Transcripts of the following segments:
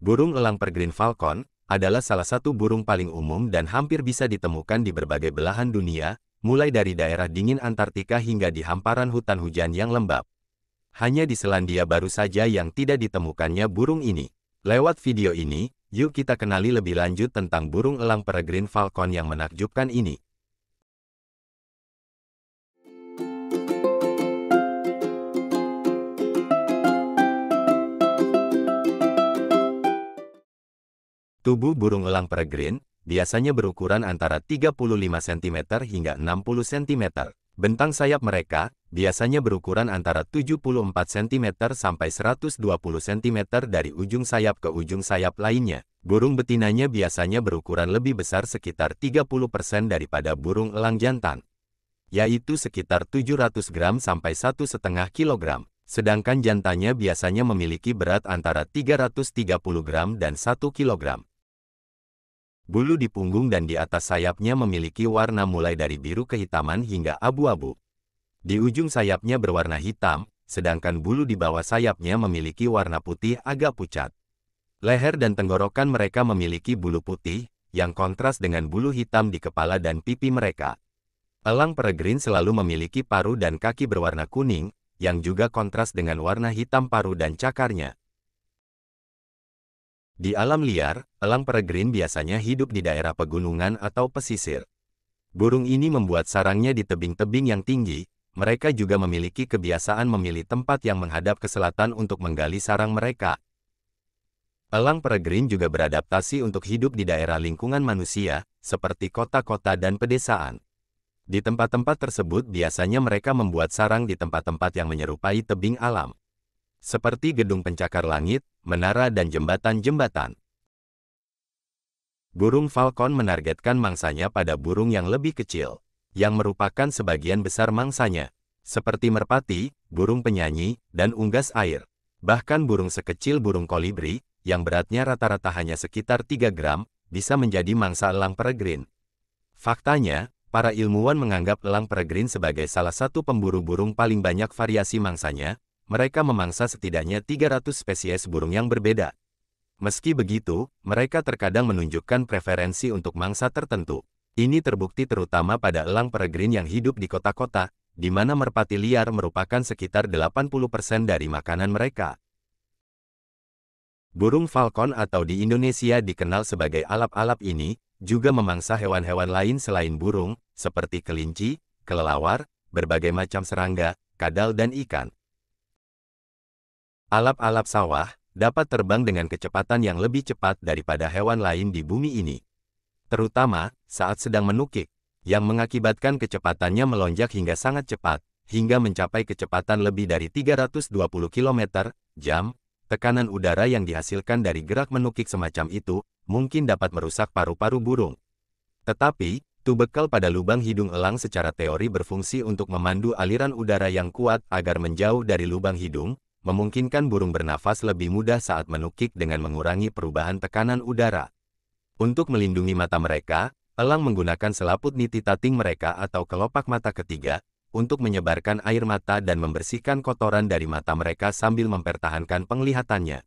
Burung elang pergreen falcon adalah salah satu burung paling umum dan hampir bisa ditemukan di berbagai belahan dunia, mulai dari daerah dingin Antartika hingga di hamparan hutan hujan yang lembab. Hanya di Selandia baru saja yang tidak ditemukannya burung ini. Lewat video ini, yuk kita kenali lebih lanjut tentang burung elang peregrin falcon yang menakjubkan ini. Tubuh burung elang peregrin biasanya berukuran antara 35 cm hingga 60 cm. Bentang sayap mereka biasanya berukuran antara 74 cm sampai 120 cm dari ujung sayap ke ujung sayap lainnya. Burung betinanya biasanya berukuran lebih besar sekitar 30% daripada burung elang jantan, yaitu sekitar 700 gram sampai 1,5 kg, sedangkan jantannya biasanya memiliki berat antara 330 gram dan 1 kg. Bulu di punggung dan di atas sayapnya memiliki warna mulai dari biru kehitaman hingga abu-abu. Di ujung sayapnya berwarna hitam, sedangkan bulu di bawah sayapnya memiliki warna putih agak pucat. Leher dan tenggorokan mereka memiliki bulu putih, yang kontras dengan bulu hitam di kepala dan pipi mereka. Elang peregrin selalu memiliki paru dan kaki berwarna kuning, yang juga kontras dengan warna hitam paru dan cakarnya. Di alam liar, elang peregrin biasanya hidup di daerah pegunungan atau pesisir. Burung ini membuat sarangnya di tebing-tebing yang tinggi, mereka juga memiliki kebiasaan memilih tempat yang menghadap ke selatan untuk menggali sarang mereka. Elang peregrin juga beradaptasi untuk hidup di daerah lingkungan manusia, seperti kota-kota dan pedesaan. Di tempat-tempat tersebut biasanya mereka membuat sarang di tempat-tempat yang menyerupai tebing alam seperti gedung pencakar langit, menara dan jembatan-jembatan. Burung falcon menargetkan mangsanya pada burung yang lebih kecil, yang merupakan sebagian besar mangsanya, seperti merpati, burung penyanyi, dan unggas air. Bahkan burung sekecil burung kolibri, yang beratnya rata-rata hanya sekitar 3 gram, bisa menjadi mangsa elang peregrin. Faktanya, para ilmuwan menganggap elang peregrin sebagai salah satu pemburu burung paling banyak variasi mangsanya, mereka memangsa setidaknya 300 spesies burung yang berbeda. Meski begitu, mereka terkadang menunjukkan preferensi untuk mangsa tertentu. Ini terbukti terutama pada elang peregrin yang hidup di kota-kota, di mana merpati liar merupakan sekitar 80% dari makanan mereka. Burung falcon atau di Indonesia dikenal sebagai alap-alap ini, juga memangsa hewan-hewan lain selain burung, seperti kelinci, kelelawar, berbagai macam serangga, kadal dan ikan. Alap-alap sawah dapat terbang dengan kecepatan yang lebih cepat daripada hewan lain di bumi ini. Terutama saat sedang menukik, yang mengakibatkan kecepatannya melonjak hingga sangat cepat, hingga mencapai kecepatan lebih dari 320 km jam, tekanan udara yang dihasilkan dari gerak menukik semacam itu mungkin dapat merusak paru-paru burung. Tetapi, Tubekal pada lubang hidung elang secara teori berfungsi untuk memandu aliran udara yang kuat agar menjauh dari lubang hidung, memungkinkan burung bernafas lebih mudah saat menukik dengan mengurangi perubahan tekanan udara. Untuk melindungi mata mereka, elang menggunakan selaput niti tating mereka atau kelopak mata ketiga untuk menyebarkan air mata dan membersihkan kotoran dari mata mereka sambil mempertahankan penglihatannya.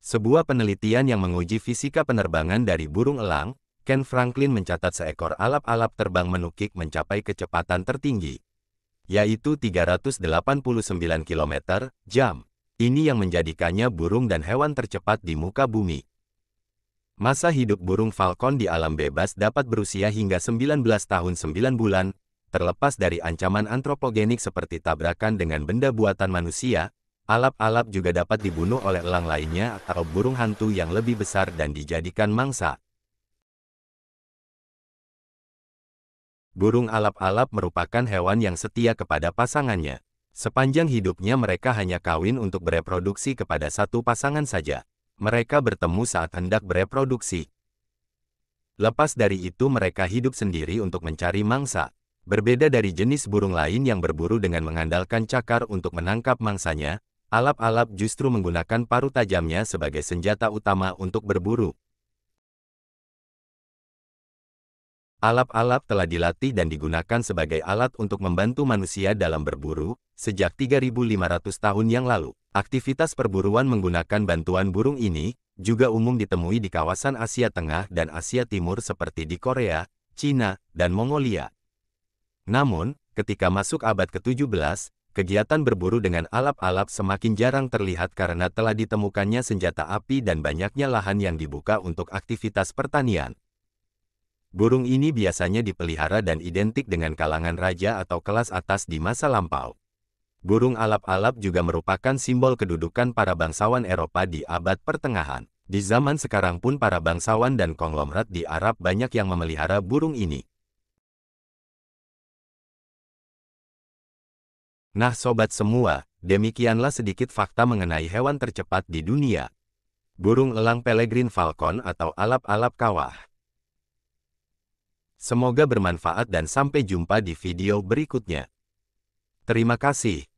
Sebuah penelitian yang menguji fisika penerbangan dari burung elang, Ken Franklin mencatat seekor alap-alap terbang menukik mencapai kecepatan tertinggi, yaitu 389 km jam. Ini yang menjadikannya burung dan hewan tercepat di muka bumi. Masa hidup burung falcon di alam bebas dapat berusia hingga 19 tahun 9 bulan, terlepas dari ancaman antropogenik seperti tabrakan dengan benda buatan manusia, alap-alap juga dapat dibunuh oleh elang lainnya atau burung hantu yang lebih besar dan dijadikan mangsa. Burung alap-alap merupakan hewan yang setia kepada pasangannya. Sepanjang hidupnya mereka hanya kawin untuk bereproduksi kepada satu pasangan saja. Mereka bertemu saat hendak bereproduksi. Lepas dari itu mereka hidup sendiri untuk mencari mangsa. Berbeda dari jenis burung lain yang berburu dengan mengandalkan cakar untuk menangkap mangsanya, alap-alap justru menggunakan paru tajamnya sebagai senjata utama untuk berburu. Alap-alap telah dilatih dan digunakan sebagai alat untuk membantu manusia dalam berburu, sejak 3.500 tahun yang lalu. Aktivitas perburuan menggunakan bantuan burung ini, juga umum ditemui di kawasan Asia Tengah dan Asia Timur seperti di Korea, Cina, dan Mongolia. Namun, ketika masuk abad ke-17, kegiatan berburu dengan alap-alap semakin jarang terlihat karena telah ditemukannya senjata api dan banyaknya lahan yang dibuka untuk aktivitas pertanian. Burung ini biasanya dipelihara dan identik dengan kalangan raja atau kelas atas di masa lampau. Burung alap-alap juga merupakan simbol kedudukan para bangsawan Eropa di abad pertengahan. Di zaman sekarang pun para bangsawan dan konglomerat di Arab banyak yang memelihara burung ini. Nah sobat semua, demikianlah sedikit fakta mengenai hewan tercepat di dunia. Burung elang pelegrin falcon atau alap-alap kawah. Semoga bermanfaat dan sampai jumpa di video berikutnya. Terima kasih.